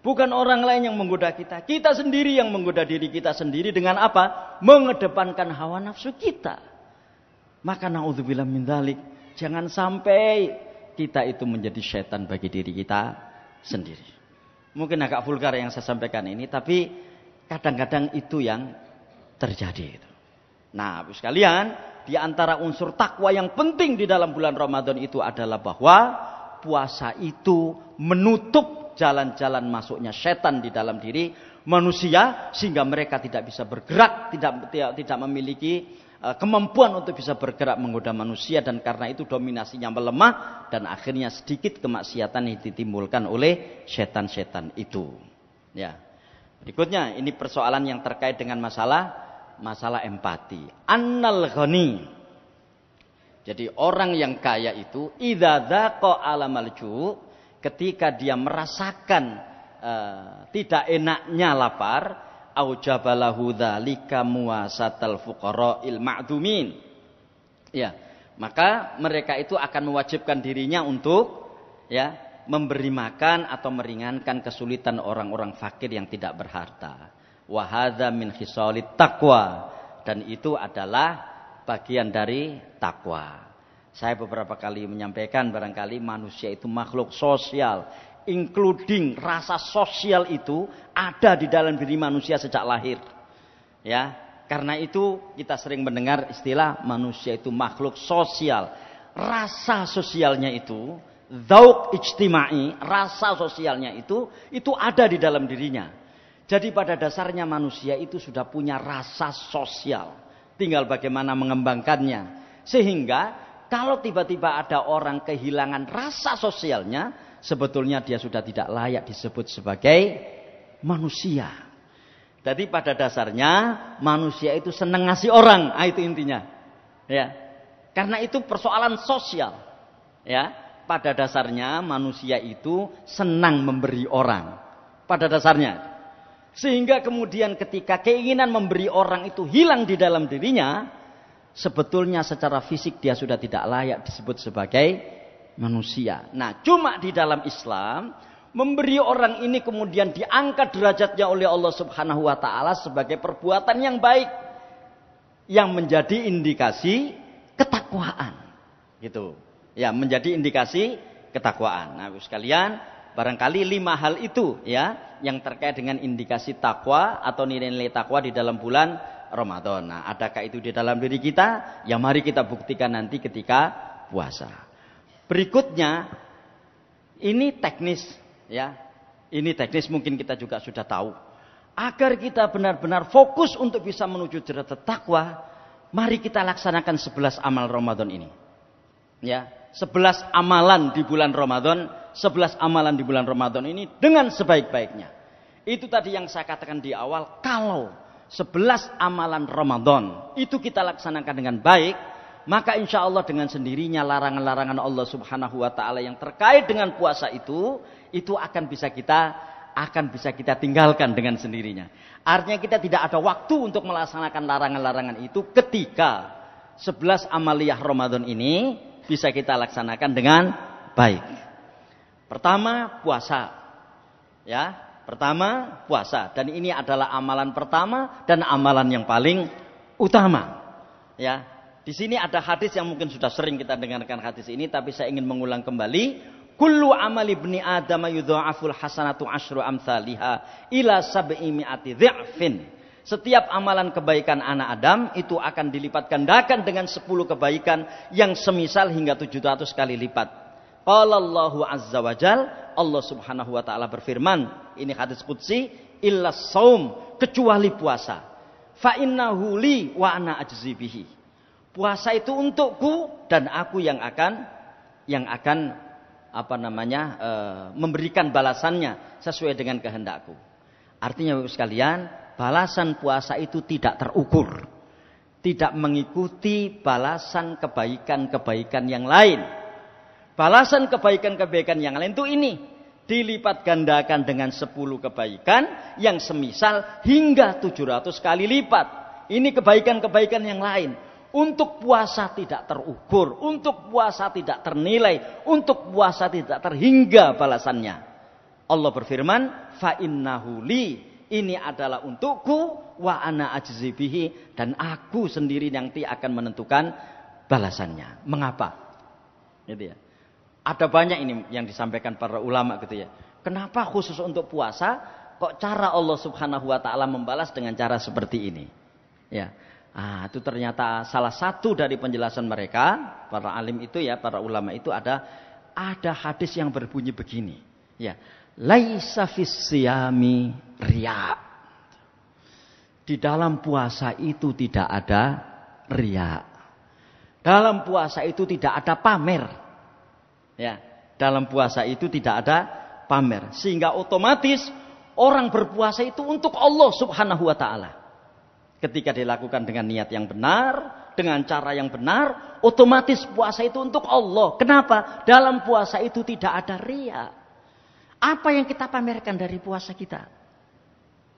Bukan orang lain yang menggoda kita. Kita sendiri yang menggoda diri kita sendiri dengan apa? Mengedepankan hawa nafsu kita. Maka naudzubillah min dalik. Jangan sampai kita itu menjadi setan bagi diri kita sendiri. Mungkin agak vulgar yang saya sampaikan ini, tapi kadang-kadang itu yang terjadi. Nah, sekalian, di antara unsur takwa yang penting di dalam bulan Ramadan itu adalah bahwa puasa itu menutup jalan-jalan masuknya setan di dalam diri manusia sehingga mereka tidak bisa bergerak, tidak, tidak memiliki Eh, kemampuan untuk bisa bergerak menggoda manusia dan karena itu dominasinya melemah dan akhirnya sedikit kemaksiatan yang ditimbulkan oleh setan-setan itu. Ya. Berikutnya ini persoalan yang terkait dengan masalah masalah empati. Annal ghani. Jadi orang yang kaya itu idza dzaqa alamal ketika dia merasakan uh, tidak enaknya lapar, dzalika muwasatal fuqara'il Ya, maka mereka itu akan mewajibkan dirinya untuk ya, memberi makan atau meringankan kesulitan orang-orang fakir yang tidak berharta. Wahada min khisalit takwa dan itu adalah bagian dari takwa. Saya beberapa kali menyampaikan barangkali manusia itu makhluk sosial including rasa sosial itu ada di dalam diri manusia sejak lahir. Ya, karena itu kita sering mendengar istilah manusia itu makhluk sosial. Rasa sosialnya itu, zauk ijtimai, rasa sosialnya itu itu ada di dalam dirinya. Jadi pada dasarnya manusia itu sudah punya rasa sosial. Tinggal bagaimana mengembangkannya. Sehingga kalau tiba-tiba ada orang kehilangan rasa sosialnya, sebetulnya dia sudah tidak layak disebut sebagai manusia. Jadi pada dasarnya manusia itu senang ngasih orang, ah, itu intinya. Ya. Karena itu persoalan sosial. Ya. Pada dasarnya manusia itu senang memberi orang. Pada dasarnya. Sehingga kemudian ketika keinginan memberi orang itu hilang di dalam dirinya, sebetulnya secara fisik dia sudah tidak layak disebut sebagai manusia. Nah, cuma di dalam Islam memberi orang ini kemudian diangkat derajatnya oleh Allah Subhanahu wa taala sebagai perbuatan yang baik yang menjadi indikasi ketakwaan. Gitu. Ya, menjadi indikasi ketakwaan. Nah, sekalian, barangkali lima hal itu ya yang terkait dengan indikasi takwa atau nilai-nilai takwa di dalam bulan Ramadan. Nah, adakah itu di dalam diri kita? Ya mari kita buktikan nanti ketika puasa. Berikutnya ini teknis ya. Ini teknis mungkin kita juga sudah tahu. Agar kita benar-benar fokus untuk bisa menuju jerat takwa, mari kita laksanakan 11 amal Ramadan ini. Ya, 11 amalan di bulan Ramadan, 11 amalan di bulan Ramadan ini dengan sebaik-baiknya. Itu tadi yang saya katakan di awal, kalau 11 amalan Ramadan itu kita laksanakan dengan baik, maka insya Allah dengan sendirinya larangan-larangan Allah Subhanahu Wa Taala yang terkait dengan puasa itu, itu akan bisa kita akan bisa kita tinggalkan dengan sendirinya. Artinya kita tidak ada waktu untuk melaksanakan larangan-larangan itu ketika 11 amaliyah Ramadan ini bisa kita laksanakan dengan baik. Pertama puasa. Ya, pertama puasa dan ini adalah amalan pertama dan amalan yang paling utama. Ya, di sini ada hadis yang mungkin sudah sering kita dengarkan hadis ini, tapi saya ingin mengulang kembali. Kullu amal ibni Adam yudha'aful hasanatu ashru amthaliha ila sab'i mi'ati dhi'fin. Setiap amalan kebaikan anak Adam itu akan dilipat gandakan dengan 10 kebaikan yang semisal hingga 700 kali lipat. Qala Allahu azza wajal, Allah Subhanahu wa taala berfirman, ini hadis qudsi, illa saum, kecuali puasa. Fa innahu li wa ana ajzi bihi Puasa itu untukku dan aku yang akan yang akan apa namanya e, memberikan balasannya sesuai dengan kehendakku. Artinya Bapak sekalian, balasan puasa itu tidak terukur. Tidak mengikuti balasan kebaikan-kebaikan yang lain. Balasan kebaikan-kebaikan yang lain itu ini. Dilipat gandakan dengan 10 kebaikan yang semisal hingga 700 kali lipat. Ini kebaikan-kebaikan yang lain. Untuk puasa tidak terukur, untuk puasa tidak ternilai, untuk puasa tidak terhingga balasannya. Allah berfirman, fa innahu li ini adalah untukku wa ana ajzibihi dan aku sendiri yang ti akan menentukan balasannya. Mengapa? Gitu ya. Ada banyak ini yang disampaikan para ulama gitu ya. Kenapa khusus untuk puasa kok cara Allah Subhanahu wa taala membalas dengan cara seperti ini? Ya. Ah, itu ternyata salah satu dari penjelasan mereka, para alim itu ya, para ulama itu ada ada hadis yang berbunyi begini, ya. Laisa siyami riya. Di dalam puasa itu tidak ada riya. Dalam puasa itu tidak ada pamer. Ya, dalam puasa itu tidak ada pamer sehingga otomatis orang berpuasa itu untuk Allah Subhanahu wa taala. Ketika dilakukan dengan niat yang benar, dengan cara yang benar, otomatis puasa itu untuk Allah. Kenapa? Dalam puasa itu tidak ada ria. Apa yang kita pamerkan dari puasa kita?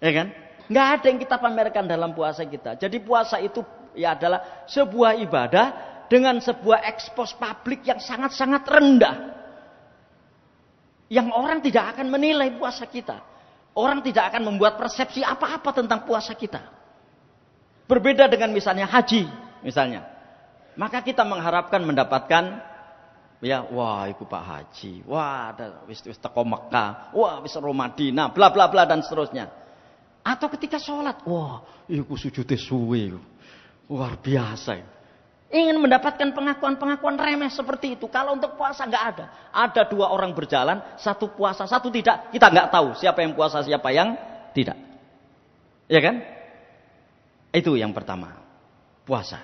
Ya kan? Nggak ada yang kita pamerkan dalam puasa kita. Jadi puasa itu ya adalah sebuah ibadah dengan sebuah ekspos publik yang sangat-sangat rendah. Yang orang tidak akan menilai puasa kita. Orang tidak akan membuat persepsi apa-apa tentang puasa kita. Berbeda dengan misalnya haji misalnya. Maka kita mengharapkan mendapatkan ya wah itu Pak Haji, wah ada wis wis teko Mekah, wah wis Madinah, bla bla bla dan seterusnya. Atau ketika sholat, wah iku sujude suwe. Luar biasa. Ingin mendapatkan pengakuan-pengakuan remeh seperti itu. Kalau untuk puasa nggak ada. Ada dua orang berjalan, satu puasa, satu tidak. Kita nggak tahu siapa yang puasa, siapa yang tidak. Ya kan? Itu yang pertama, puasa.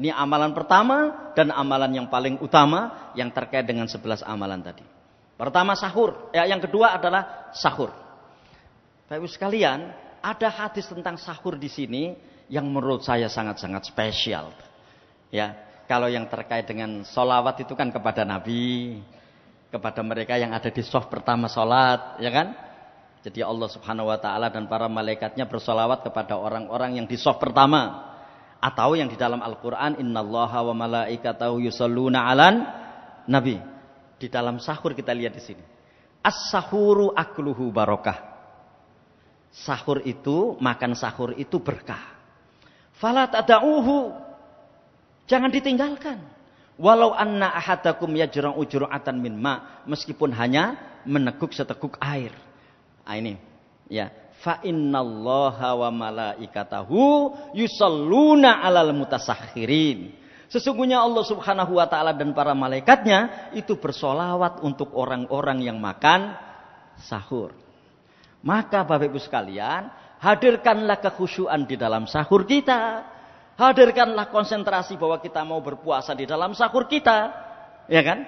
Ini amalan pertama dan amalan yang paling utama yang terkait dengan sebelas amalan tadi. Pertama sahur, ya, yang kedua adalah sahur. Bapak sekalian, ada hadis tentang sahur di sini yang menurut saya sangat-sangat spesial. Ya, kalau yang terkait dengan solawat itu kan kepada Nabi, kepada mereka yang ada di soft pertama solat, ya kan? Jadi Allah Subhanahu wa taala dan para malaikatnya bersolawat kepada orang-orang yang di soft pertama atau yang di dalam Al-Qur'an innallaha wa malaikatahu yusalluna 'alan nabi. Di dalam sahur kita lihat di sini. As-sahuru akluhu barokah. Sahur itu, makan sahur itu berkah. Fala adauhu Jangan ditinggalkan. Walau anna ahadakum yajra'u jur'atan min ma, meskipun hanya meneguk seteguk air. Ah ini ya fa innallaha wa malaikatahu yusalluna alal mutasakhirin. Sesungguhnya Allah Subhanahu wa taala dan para malaikatnya itu bersolawat untuk orang-orang yang makan sahur. Maka Bapak Ibu sekalian, hadirkanlah kekhusyuan di dalam sahur kita. Hadirkanlah konsentrasi bahwa kita mau berpuasa di dalam sahur kita. Ya kan?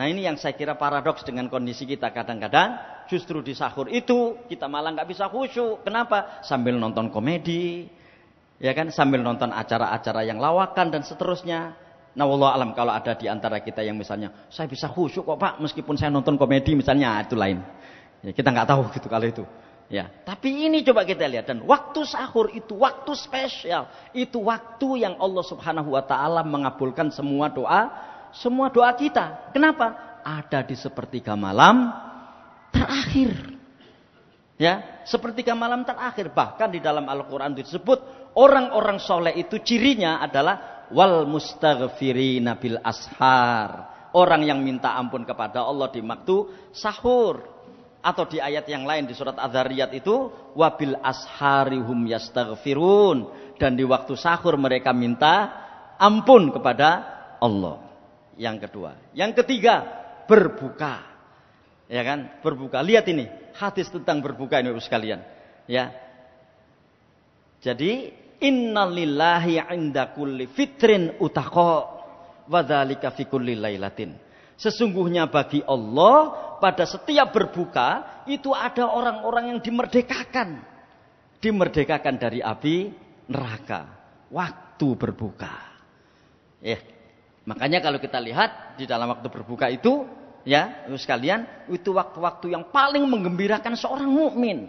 Nah ini yang saya kira paradoks dengan kondisi kita kadang-kadang justru di sahur itu kita malah nggak bisa khusyuk. Kenapa? Sambil nonton komedi, ya kan? Sambil nonton acara-acara yang lawakan dan seterusnya. Nah wallah alam kalau ada di antara kita yang misalnya saya bisa khusyuk kok pak meskipun saya nonton komedi misalnya ah, itu lain. Ya, kita nggak tahu gitu kalau itu. Ya, tapi ini coba kita lihat dan waktu sahur itu waktu spesial, itu waktu yang Allah Subhanahu wa taala mengabulkan semua doa semua doa kita. Kenapa? Ada di sepertiga malam terakhir. Ya, sepertiga malam terakhir. Bahkan di dalam Al-Quran disebut orang-orang soleh itu cirinya adalah wal mustaghfirina bil ashar. Orang yang minta ampun kepada Allah di waktu sahur atau di ayat yang lain di surat Adzariyat itu wabil asharihum yastaghfirun dan di waktu sahur mereka minta ampun kepada Allah yang kedua. Yang ketiga, berbuka. Ya kan? Berbuka. Lihat ini, hadis tentang berbuka ini Bapak sekalian. Ya. Jadi, innalillahi inda kulli fitrin utaqo wa dzalika fi kulli lailatin. Sesungguhnya bagi Allah pada setiap berbuka itu ada orang-orang yang dimerdekakan. Dimerdekakan dari api neraka. Waktu berbuka. Ya, Makanya kalau kita lihat di dalam waktu berbuka itu, ya sekalian, itu waktu-waktu yang paling menggembirakan seorang mukmin.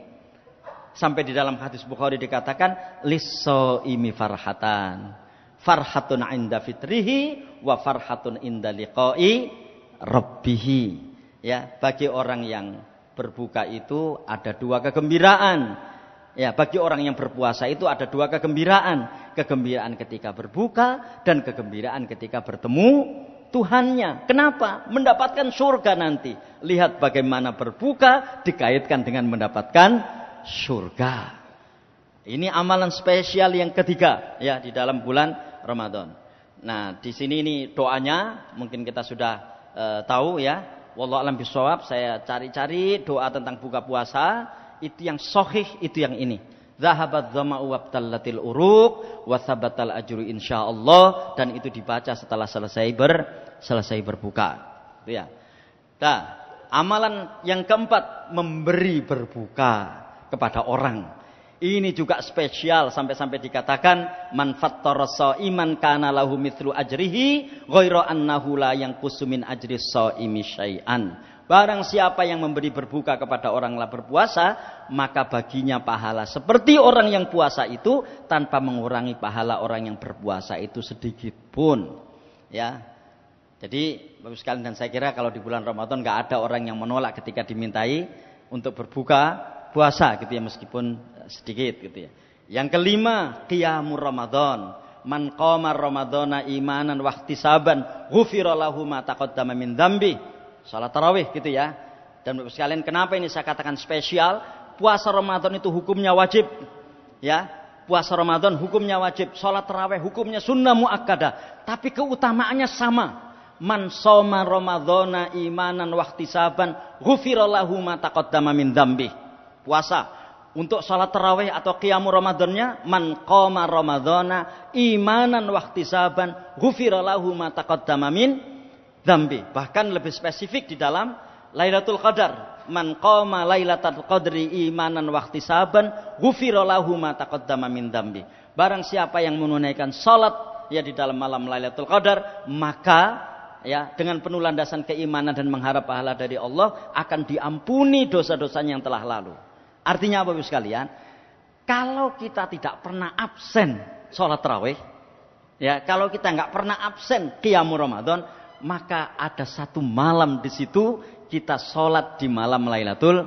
Sampai di dalam hadis Bukhari dikatakan liso imi farhatan. Farhatun inda fitrihi wa farhatun inda liqai rabbihi. Ya, bagi orang yang berbuka itu ada dua kegembiraan. Ya, bagi orang yang berpuasa itu ada dua kegembiraan, kegembiraan ketika berbuka dan kegembiraan ketika bertemu Tuhannya. Kenapa? Mendapatkan surga nanti. Lihat bagaimana berbuka dikaitkan dengan mendapatkan surga. Ini amalan spesial yang ketiga ya di dalam bulan Ramadan. Nah, di sini ini doanya mungkin kita sudah uh, tahu ya. Wallahualam alam bisawab, saya cari-cari doa tentang buka puasa itu yang sohih, itu yang ini. Zahabat zama'u wabtallatil uruk wasabatal ajru insyaallah dan itu dibaca setelah selesai ber selesai berbuka. Itu ya. Nah, amalan yang keempat memberi berbuka kepada orang. Ini juga spesial sampai-sampai dikatakan man fattara iman kana lahu mithlu ajrihi ghairu annahu la yang kusumin ajri saimi syai'an Barang siapa yang memberi berbuka kepada orang yang berpuasa, maka baginya pahala seperti orang yang puasa itu tanpa mengurangi pahala orang yang berpuasa itu sedikit pun. Ya. Jadi, Bapak sekalian dan saya kira kalau di bulan Ramadan nggak ada orang yang menolak ketika dimintai untuk berbuka puasa gitu ya meskipun sedikit gitu ya. Yang kelima, qiyamur Ramadan man qama Ramadana imanan wahtisaban ghufira lahu ma taqaddama min dzambi Salat tarawih gitu ya. Dan Bapak sekalian, kenapa ini saya katakan spesial? Puasa Ramadan itu hukumnya wajib. Ya, puasa Ramadan hukumnya wajib, salat tarawih hukumnya sunnah muakkada, tapi keutamaannya sama. Man soma Ramadhana imanan wahtisaban ghufirallahu ma taqaddama min Puasa untuk salat tarawih atau kiamu Ramadannya man qama Ramadhana imanan wahtisaban ghufirallahu ma taqaddama min Dambi Bahkan lebih spesifik di dalam Lailatul Qadar. Man qama Lailatul Qadri imanan waktu saban ghufira lahu ma taqaddama min dambi. Barang siapa yang menunaikan salat ya di dalam malam Lailatul Qadar, maka ya dengan penuh landasan keimanan dan mengharap pahala dari Allah akan diampuni dosa-dosanya yang telah lalu. Artinya apa Bapak sekalian? Kalau kita tidak pernah absen sholat terawih, ya kalau kita nggak pernah absen kiamu Ramadan, maka ada satu malam di situ kita sholat di malam Lailatul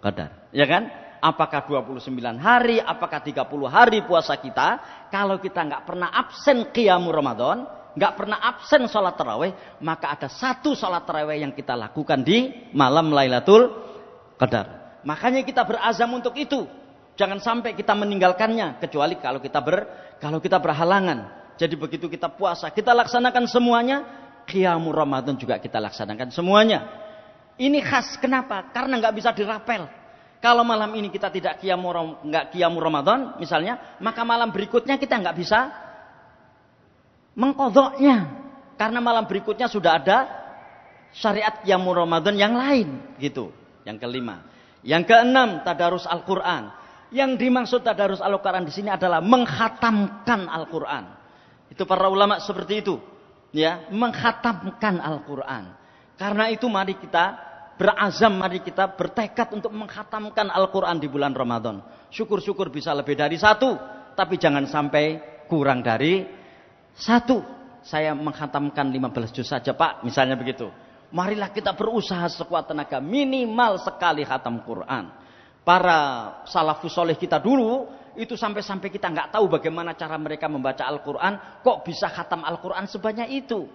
Qadar. Ya kan? Apakah 29 hari, apakah 30 hari puasa kita, kalau kita nggak pernah absen kiamu Ramadan, nggak pernah absen sholat terawih, maka ada satu sholat terawih yang kita lakukan di malam Lailatul Qadar. Makanya kita berazam untuk itu. Jangan sampai kita meninggalkannya kecuali kalau kita ber kalau kita berhalangan. Jadi begitu kita puasa, kita laksanakan semuanya, Kiamu Ramadan juga kita laksanakan semuanya. Ini khas kenapa? Karena nggak bisa dirapel. Kalau malam ini kita tidak kiamu nggak Ramadan misalnya, maka malam berikutnya kita nggak bisa mengkodoknya. Karena malam berikutnya sudah ada syariat kiamu Ramadan yang lain gitu. Yang kelima. Yang keenam, tadarus Al-Qur'an. Yang dimaksud tadarus Al-Qur'an di sini adalah menghatamkan Al-Qur'an. Itu para ulama seperti itu ya menghatamkan Al-Qur'an. Karena itu mari kita berazam, mari kita bertekad untuk menghatamkan Al-Qur'an di bulan Ramadan. Syukur-syukur bisa lebih dari satu, tapi jangan sampai kurang dari satu. Saya menghatamkan 15 juz saja, Pak, misalnya begitu. Marilah kita berusaha sekuat tenaga minimal sekali khatam Quran. Para salafus soleh kita dulu itu sampai-sampai kita nggak tahu bagaimana cara mereka membaca Al-Quran, kok bisa khatam Al-Quran sebanyak itu.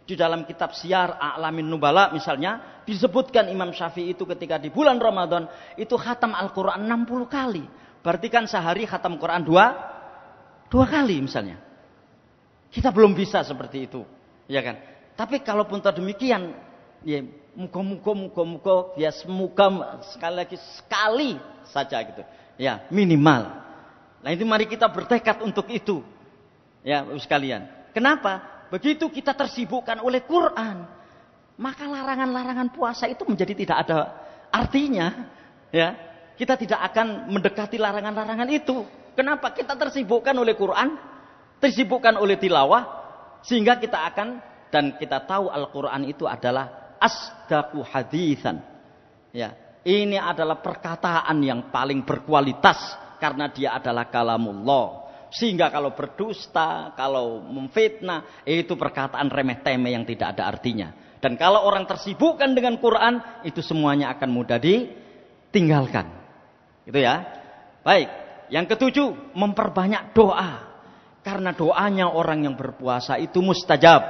Di dalam kitab siar A'lamin Nubala misalnya, disebutkan Imam Syafi'i itu ketika di bulan Ramadan, itu khatam Al-Quran 60 kali. Berarti kan sehari khatam Quran dua, dua kali misalnya. Kita belum bisa seperti itu, ya kan? Tapi kalaupun terdemikian, ya muka muka muka muka ya semoga sekali lagi sekali saja gitu ya minimal Nah itu mari kita bertekad untuk itu. Ya, sekalian. Kenapa? Begitu kita tersibukkan oleh Quran, maka larangan-larangan puasa itu menjadi tidak ada artinya, ya. Kita tidak akan mendekati larangan-larangan itu. Kenapa? Kita tersibukkan oleh Quran, tersibukkan oleh tilawah sehingga kita akan dan kita tahu Al-Qur'an itu adalah asdaku hadisan. Ya, ini adalah perkataan yang paling berkualitas karena dia adalah kalamullah. Sehingga kalau berdusta, kalau memfitnah, eh, itu perkataan remeh temeh yang tidak ada artinya. Dan kalau orang tersibukkan dengan Quran, itu semuanya akan mudah ditinggalkan. Itu ya. Baik. Yang ketujuh, memperbanyak doa. Karena doanya orang yang berpuasa itu mustajab.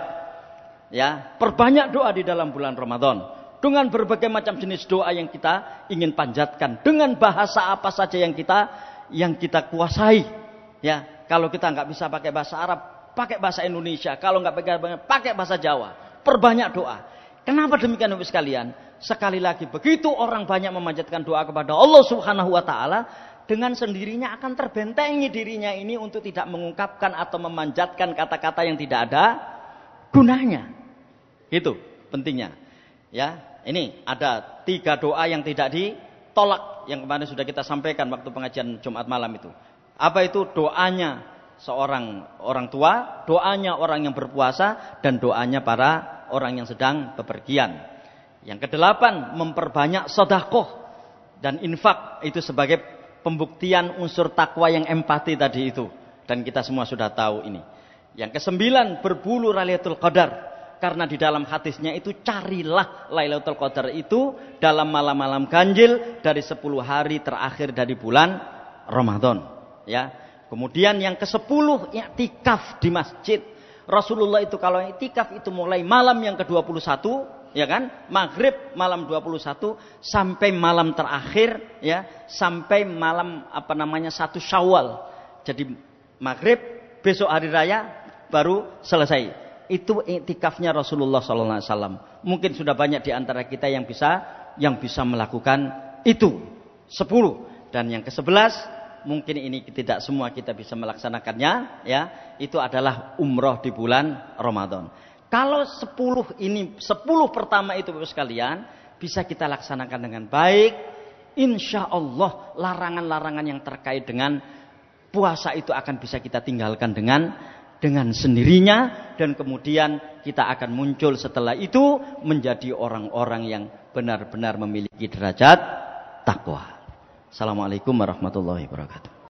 Ya, perbanyak doa di dalam bulan Ramadan dengan berbagai macam jenis doa yang kita ingin panjatkan, dengan bahasa apa saja yang kita yang kita kuasai. Ya, kalau kita nggak bisa pakai bahasa Arab, pakai bahasa Indonesia. Kalau nggak pakai pakai bahasa Jawa. Perbanyak doa. Kenapa demikian Bapak sekalian? Sekali lagi, begitu orang banyak memanjatkan doa kepada Allah Subhanahu wa taala, dengan sendirinya akan terbentengi dirinya ini untuk tidak mengungkapkan atau memanjatkan kata-kata yang tidak ada gunanya. Itu pentingnya. Ya, ini ada tiga doa yang tidak di tolak yang kemarin sudah kita sampaikan waktu pengajian Jumat malam itu. Apa itu doanya seorang orang tua, doanya orang yang berpuasa dan doanya para orang yang sedang bepergian. Yang kedelapan memperbanyak sodakoh dan infak itu sebagai pembuktian unsur takwa yang empati tadi itu dan kita semua sudah tahu ini. Yang kesembilan berbulu raliatul Qadar karena di dalam hadisnya itu carilah Lailatul Qadar itu dalam malam-malam ganjil dari 10 hari terakhir dari bulan Ramadan. Ya. Kemudian yang ke-10 i'tikaf di masjid. Rasulullah itu kalau i'tikaf itu mulai malam yang ke-21 ya kan maghrib malam 21 sampai malam terakhir ya sampai malam apa namanya satu syawal jadi maghrib besok hari raya baru selesai itu iktikafnya Rasulullah Sallallahu Alaihi Wasallam. Mungkin sudah banyak di antara kita yang bisa yang bisa melakukan itu. Sepuluh. Dan yang ke sebelas, mungkin ini tidak semua kita bisa melaksanakannya. ya Itu adalah umroh di bulan Ramadan. Kalau sepuluh ini, sepuluh pertama itu Bapak sekalian, bisa kita laksanakan dengan baik. Insya Allah larangan-larangan yang terkait dengan puasa itu akan bisa kita tinggalkan dengan dengan sendirinya dan kemudian kita akan muncul setelah itu menjadi orang-orang yang benar-benar memiliki derajat takwa. Assalamualaikum warahmatullahi wabarakatuh.